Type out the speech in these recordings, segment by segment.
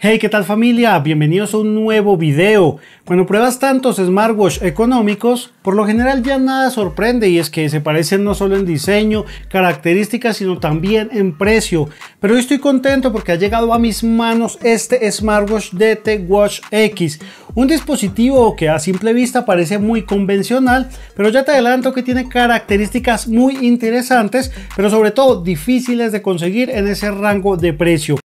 Hey, ¿qué tal familia? Bienvenidos a un nuevo video. Cuando pruebas tantos smartwatch económicos, por lo general ya nada sorprende y es que se parecen no solo en diseño, características, sino también en precio. Pero hoy estoy contento porque ha llegado a mis manos este smartwatch DT Watch X. Un dispositivo que a simple vista parece muy convencional, pero ya te adelanto que tiene características muy interesantes, pero sobre todo difíciles de conseguir en ese rango de precio.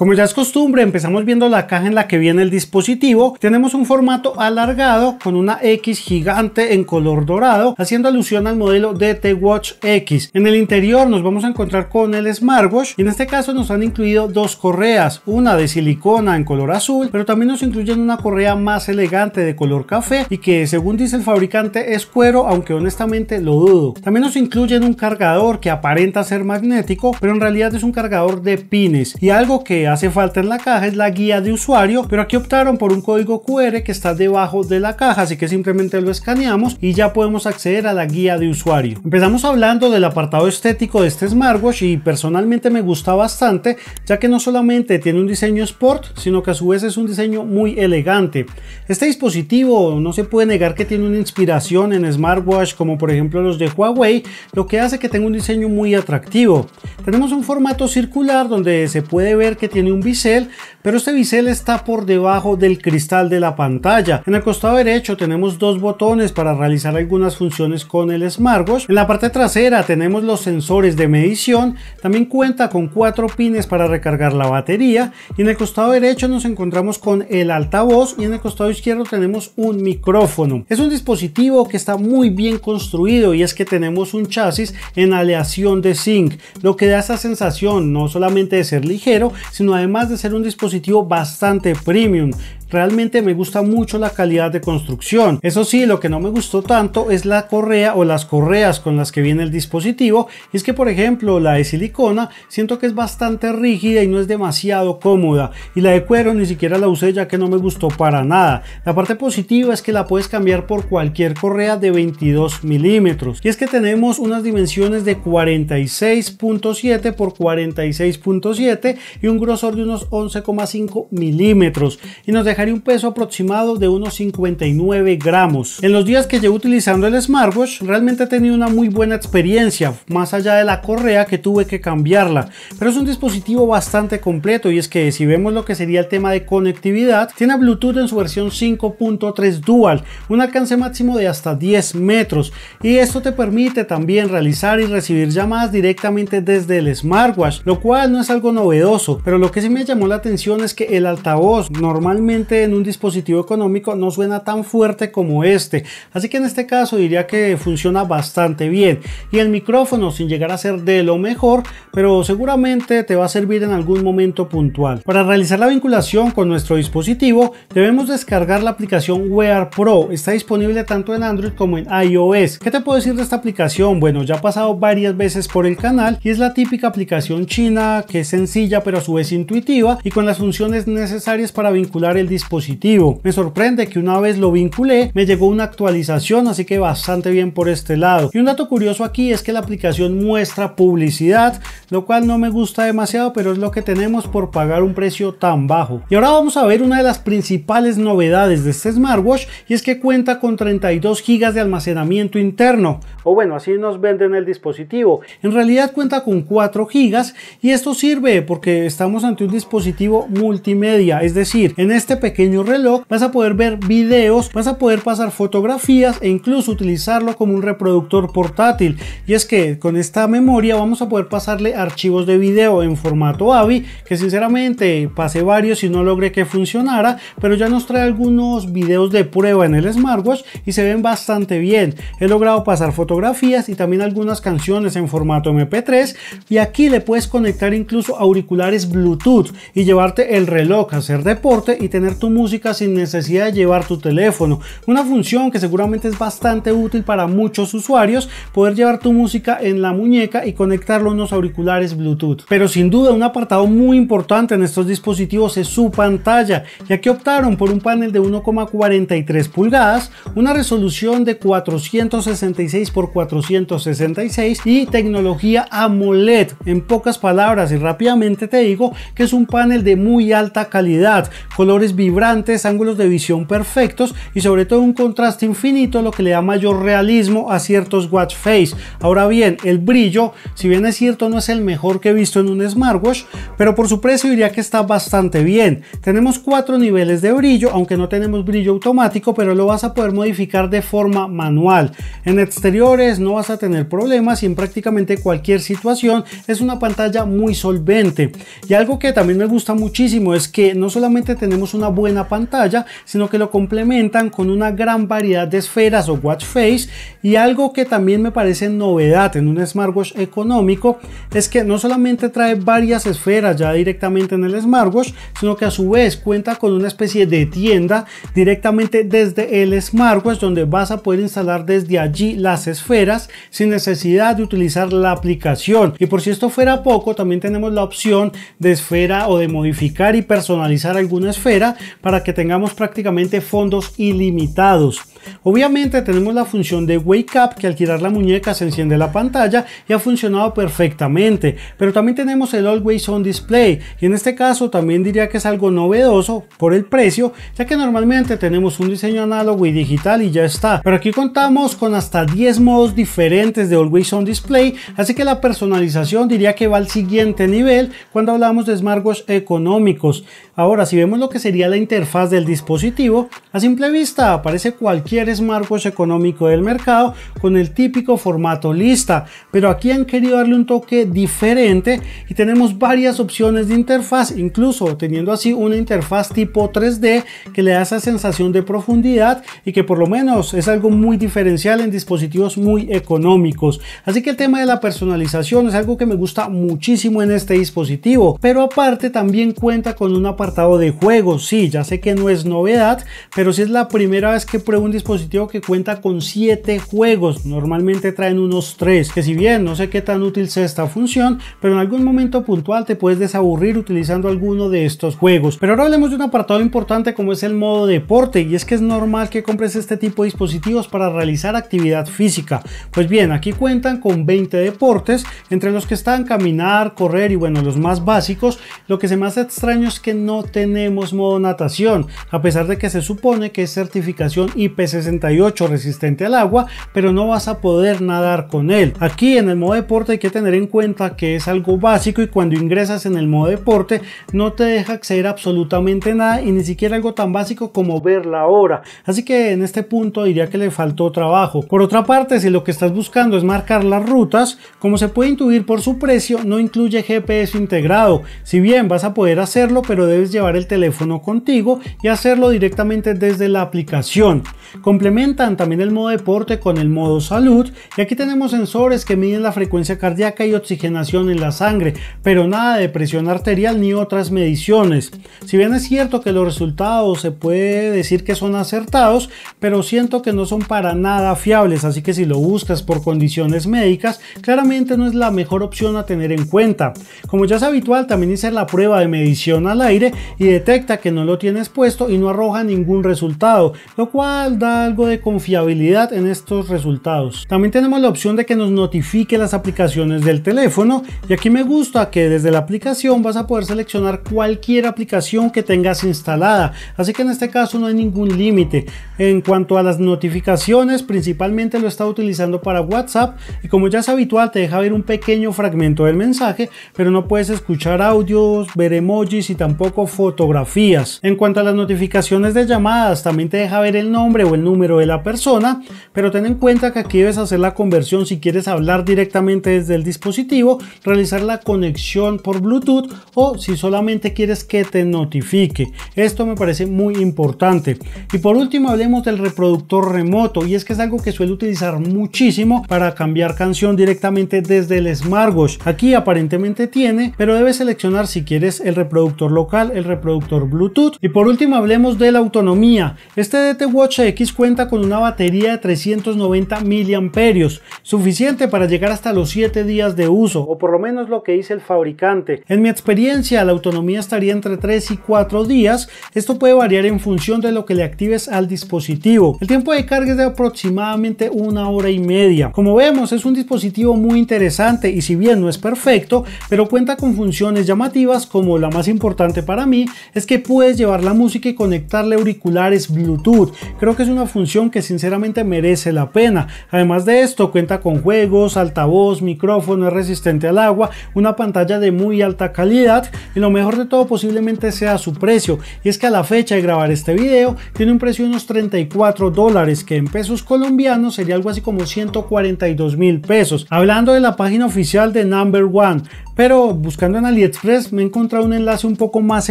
Como ya es costumbre, empezamos viendo la caja en la que viene el dispositivo. Tenemos un formato alargado con una X gigante en color dorado, haciendo alusión al modelo DT Watch X. En el interior nos vamos a encontrar con el smartwatch y en este caso nos han incluido dos correas, una de silicona en color azul, pero también nos incluyen una correa más elegante de color café y que según dice el fabricante es cuero, aunque honestamente lo dudo. También nos incluyen un cargador que aparenta ser magnético, pero en realidad es un cargador de pines y algo que hace falta en la caja es la guía de usuario, pero aquí optaron por un código QR que está debajo de la caja, así que simplemente lo escaneamos y ya podemos acceder a la guía de usuario. Empezamos hablando del apartado estético de este smartwatch y personalmente me gusta bastante, ya que no solamente tiene un diseño sport, sino que a su vez es un diseño muy elegante. Este dispositivo no se puede negar que tiene una inspiración en smartwatch como por ejemplo los de Huawei, lo que hace que tenga un diseño muy atractivo. Tenemos un formato circular donde se puede ver que tiene tiene un bisel, pero este bisel está por debajo del cristal de la pantalla. En el costado derecho tenemos dos botones para realizar algunas funciones con el smartwatch. En la parte trasera tenemos los sensores de medición, también cuenta con cuatro pines para recargar la batería y en el costado derecho nos encontramos con el altavoz y en el costado izquierdo tenemos un micrófono. Es un dispositivo que está muy bien construido y es que tenemos un chasis en aleación de zinc, lo que da esa sensación no solamente de ser ligero, sino además de ser un dispositivo bastante premium. Realmente me gusta mucho la calidad de construcción. Eso sí, lo que no me gustó tanto es la correa o las correas con las que viene el dispositivo. Y es que, por ejemplo, la de silicona siento que es bastante rígida y no es demasiado cómoda. Y la de cuero ni siquiera la usé ya que no me gustó para nada. La parte positiva es que la puedes cambiar por cualquier correa de 22 milímetros. Y es que tenemos unas dimensiones de 46.7 por 46.7 y un grosor de unos 11,5 milímetros y nos dejaría un peso aproximado de unos 59 gramos. En los días que llevo utilizando el smartwatch realmente he tenido una muy buena experiencia, más allá de la correa que tuve que cambiarla, pero es un dispositivo bastante completo y es que si vemos lo que sería el tema de conectividad, tiene Bluetooth en su versión 5.3 Dual, un alcance máximo de hasta 10 metros y esto te permite también realizar y recibir llamadas directamente desde el smartwatch, lo cual no es algo novedoso, pero lo que sí me llamó la atención es que el altavoz normalmente en un dispositivo económico no suena tan fuerte como este. Así que en este caso diría que funciona bastante bien. Y el micrófono sin llegar a ser de lo mejor, pero seguramente te va a servir en algún momento puntual. Para realizar la vinculación con nuestro dispositivo debemos descargar la aplicación Wear Pro. Está disponible tanto en Android como en iOS. ¿Qué te puedo decir de esta aplicación? Bueno, ya ha pasado varias veces por el canal y es la típica aplicación china que es sencilla pero a su vez intuitiva y con las funciones necesarias para vincular el dispositivo. Me sorprende que una vez lo vinculé me llegó una actualización así que bastante bien por este lado. Y un dato curioso aquí es que la aplicación muestra publicidad lo cual no me gusta demasiado pero es lo que tenemos por pagar un precio tan bajo. Y ahora vamos a ver una de las principales novedades de este smartwatch y es que cuenta con 32 gigas de almacenamiento interno o bueno así nos venden el dispositivo. En realidad cuenta con 4 gigas y esto sirve porque estamos ante un dispositivo multimedia, es decir, en este pequeño reloj vas a poder ver videos, vas a poder pasar fotografías e incluso utilizarlo como un reproductor portátil. Y es que con esta memoria vamos a poder pasarle archivos de video en formato AVI, que sinceramente pasé varios y no logré que funcionara, pero ya nos trae algunos videos de prueba en el smartwatch y se ven bastante bien. He logrado pasar fotografías y también algunas canciones en formato MP3 y aquí le puedes conectar incluso auriculares Bluetooth Bluetooth y llevarte el reloj, hacer deporte y tener tu música sin necesidad de llevar tu teléfono. Una función que seguramente es bastante útil para muchos usuarios, poder llevar tu música en la muñeca y conectarlo a unos auriculares Bluetooth. Pero sin duda un apartado muy importante en estos dispositivos es su pantalla, ya que optaron por un panel de 1,43 pulgadas, una resolución de 466 x 466 y tecnología AMOLED. En pocas palabras y rápidamente te digo, que es un panel de muy alta calidad, colores vibrantes, ángulos de visión perfectos y sobre todo un contraste infinito, lo que le da mayor realismo a ciertos watch face. Ahora bien, el brillo, si bien es cierto, no es el mejor que he visto en un smartwatch, pero por su precio diría que está bastante bien. Tenemos cuatro niveles de brillo, aunque no tenemos brillo automático, pero lo vas a poder modificar de forma manual. En exteriores no vas a tener problemas y en prácticamente cualquier situación es una pantalla muy solvente. Y que también me gusta muchísimo es que no solamente tenemos una buena pantalla, sino que lo complementan con una gran variedad de esferas o watch face y algo que también me parece novedad en un smartwatch económico es que no solamente trae varias esferas ya directamente en el smartwatch, sino que a su vez cuenta con una especie de tienda directamente desde el smartwatch donde vas a poder instalar desde allí las esferas sin necesidad de utilizar la aplicación y por si esto fuera poco también tenemos la opción de esfera o de modificar y personalizar alguna esfera para que tengamos prácticamente fondos ilimitados. Obviamente tenemos la función de Wake Up que al tirar la muñeca se enciende la pantalla y ha funcionado perfectamente, pero también tenemos el Always On Display y en este caso también diría que es algo novedoso por el precio, ya que normalmente tenemos un diseño análogo y digital y ya está, pero aquí contamos con hasta 10 modos diferentes de Always On Display, así que la personalización diría que va al siguiente nivel cuando hablamos de smartwatch económicos. Ahora, si vemos lo que sería la interfaz del dispositivo, a simple vista aparece cualquier smartwatch económico del mercado con el típico formato lista, pero aquí han querido darle un toque diferente y tenemos varias opciones de interfaz, incluso teniendo así una interfaz tipo 3D que le da esa sensación de profundidad y que por lo menos es algo muy diferencial en dispositivos muy económicos. Así que el tema de la personalización es algo que me gusta muchísimo en este dispositivo, pero aparte también cuenta con una parte apartado de juegos. Sí, ya sé que no es novedad, pero si es la primera vez que pruebo un dispositivo que cuenta con 7 juegos. Normalmente traen unos 3, que si bien no sé qué tan útil sea esta función, pero en algún momento puntual te puedes desaburrir utilizando alguno de estos juegos. Pero ahora hablemos de un apartado importante como es el modo deporte, y es que es normal que compres este tipo de dispositivos para realizar actividad física. Pues bien, aquí cuentan con 20 deportes, entre los que están caminar, correr y bueno, los más básicos. Lo que se me hace extraño es que no tenemos modo natación, a pesar de que se supone que es certificación IP68 resistente al agua, pero no vas a poder nadar con él. Aquí en el modo deporte hay que tener en cuenta que es algo básico y cuando ingresas en el modo deporte no te deja acceder absolutamente nada y ni siquiera algo tan básico como ver la hora. Así que en este punto diría que le faltó trabajo. Por otra parte, si lo que estás buscando es marcar las rutas, como se puede intuir por su precio, no incluye GPS integrado. Si bien vas a poder hacerlo, pero debe llevar el teléfono contigo y hacerlo directamente desde la aplicación. Complementan también el modo deporte con el modo salud y aquí tenemos sensores que miden la frecuencia cardíaca y oxigenación en la sangre, pero nada de presión arterial ni otras mediciones. Si bien es cierto que los resultados se puede decir que son acertados, pero siento que no son para nada fiables, así que si lo buscas por condiciones médicas, claramente no es la mejor opción a tener en cuenta. Como ya es habitual, también hice la prueba de medición al aire y detecta que no lo tienes puesto y no arroja ningún resultado, lo cual da algo de confiabilidad en estos resultados. También tenemos la opción de que nos notifique las aplicaciones del teléfono y aquí me gusta que desde la aplicación vas a poder seleccionar cualquier aplicación que tengas instalada, así que en este caso no hay ningún límite. En cuanto a las notificaciones, principalmente lo está utilizando para WhatsApp y como ya es habitual te deja ver un pequeño fragmento del mensaje, pero no puedes escuchar audios, ver emojis y tampoco fotografías. En cuanto a las notificaciones de llamadas, también te deja ver el nombre o el número de la persona, pero ten en cuenta que aquí debes hacer la conversión si quieres hablar directamente desde el dispositivo, realizar la conexión por Bluetooth o si solamente quieres que te notifique. Esto me parece muy importante. Y por último hablemos del reproductor remoto y es que es algo que suele utilizar muchísimo para cambiar canción directamente desde el smartwatch. Aquí aparentemente tiene, pero debes seleccionar si quieres el reproductor local el reproductor Bluetooth. Y por último hablemos de la autonomía. Este DT Watch X cuenta con una batería de 390 mAh, suficiente para llegar hasta los 7 días de uso, o por lo menos lo que dice el fabricante. En mi experiencia, la autonomía estaría entre 3 y 4 días. Esto puede variar en función de lo que le actives al dispositivo. El tiempo de carga es de aproximadamente una hora y media. Como vemos, es un dispositivo muy interesante y si bien no es perfecto, pero cuenta con funciones llamativas como la más importante para mí es que puedes llevar la música y conectarle auriculares Bluetooth. Creo que es una función que sinceramente merece la pena. Además de esto, cuenta con juegos, altavoz, micrófono, resistente al agua, una pantalla de muy alta calidad y lo mejor de todo posiblemente sea su precio. Y es que a la fecha de grabar este video tiene un precio de unos 34 dólares, que en pesos colombianos sería algo así como 142 mil pesos. Hablando de la página oficial de Number One, pero buscando en AliExpress me he encontrado un enlace un poco más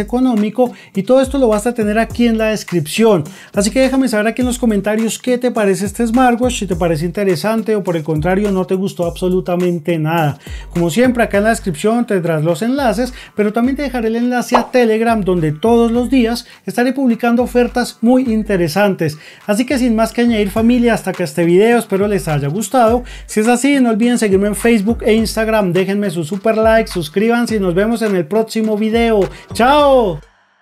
económico y todo esto lo vas a tener aquí en la descripción. Así que déjame saber aquí en los comentarios qué te parece este smartwatch, si te parece interesante o por el contrario no te gustó absolutamente nada. Como siempre acá en la descripción tendrás los enlaces, pero también te dejaré el enlace a Telegram donde todos los días estaré publicando ofertas muy interesantes. Así que sin más que añadir familia hasta que este video, espero les haya gustado. Si es así no olviden seguirme en Facebook e Instagram, déjenme su super like suscriban suscríbanse y nos vemos en el próximo video. ¡Chao!